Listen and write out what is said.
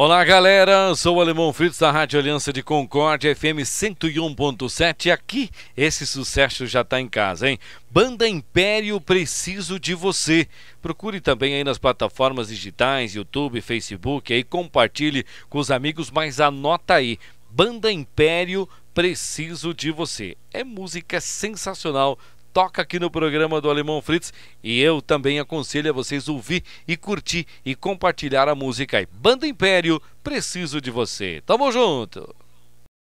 Olá, galera. Sou o Alemão Fritz da Rádio Aliança de Concórdia, FM 101.7. Aqui, esse sucesso já está em casa, hein? Banda Império Preciso de Você. Procure também aí nas plataformas digitais, YouTube, Facebook, aí compartilhe com os amigos, mas anota aí. Banda Império Preciso de Você. É música sensacional toca aqui no programa do Alemão Fritz e eu também aconselho a vocês ouvir e curtir e compartilhar a música aí. Banda Império, preciso de você. Tamo junto!